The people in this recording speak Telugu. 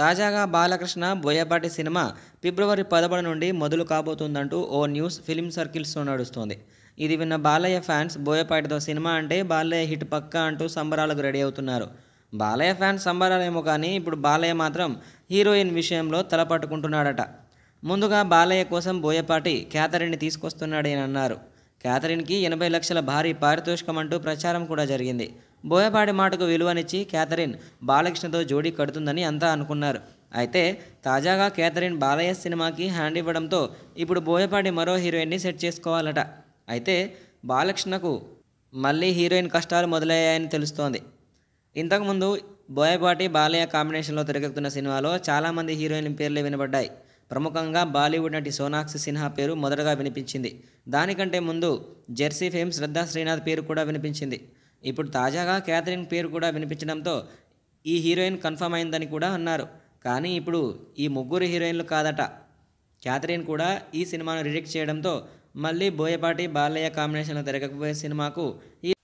తాజాగా బాలకృష్ణ బోయపాటి సినిమా ఫిబ్రవరి పదమూడు నుండి మొదలు కాబోతుందంటూ ఓ న్యూస్ ఫిలిం సర్కిల్స్తో నడుస్తోంది ఇది విన్న బాలయ్య ఫ్యాన్స్ బోయపాటితో సినిమా అంటే బాలయ్య హిట్ పక్కా అంటూ సంబరాలకు రెడీ అవుతున్నారు బాలయ్య ఫ్యాన్స్ సంబరాలేమో కానీ ఇప్పుడు బాలయ్య మాత్రం హీరోయిన్ విషయంలో తలపట్టుకుంటున్నాడట ముందుగా బాలయ్య కోసం బోయపాటి క్యాథరిన్ని తీసుకొస్తున్నాడని అన్నారు క్యాథరిన్కి ఎనభై లక్షల భారీ పారితోషికం అంటూ ప్రచారం కూడా జరిగింది బోయపాటి మాటకు విలువనిచ్చి క్యాథరిన్ బాలకృష్ణతో జోడీ కడుతుందని అంతా అనుకున్నారు అయితే తాజాగా క్యాథరిన్ బాలయ్య సినిమాకి హ్యాండ్ ఇవ్వడంతో ఇప్పుడు బోయపాటి మరో హీరోయిన్ని సెట్ చేసుకోవాలట అయితే బాలకృష్ణకు మళ్ళీ హీరోయిన్ కష్టాలు మొదలయ్యాయని తెలుస్తోంది ఇంతకుముందు బోయపాటి బాలయ్య కాంబినేషన్లో తిరగెక్కుతున్న సినిమాలో చాలామంది హీరోయిన్ పేర్లు వినబడ్డాయి ప్రముఖంగా బాలీవుడ్ నటి సోనాక్షి సిన్హా పేరు మొదటగా వినిపించింది దానికంటే ముందు జెర్సీ ఫేమ్ శ్రద్ధా శ్రీనాథ్ పేరు కూడా వినిపించింది ఇప్పుడు తాజాగా క్యాథరిన్ పేరు కూడా వినిపించడంతో ఈ హీరోయిన్ కన్ఫర్మ్ అయిందని కూడా అన్నారు కానీ ఇప్పుడు ఈ ముగ్గురు హీరోయిన్లు కాదట క్యాథరిన్ కూడా ఈ సినిమాను రిజెక్ట్ చేయడంతో మళ్ళీ బోయపాటి బాలయ్య కాంబినేషన్లో తిరగకపోయే సినిమాకు ఈ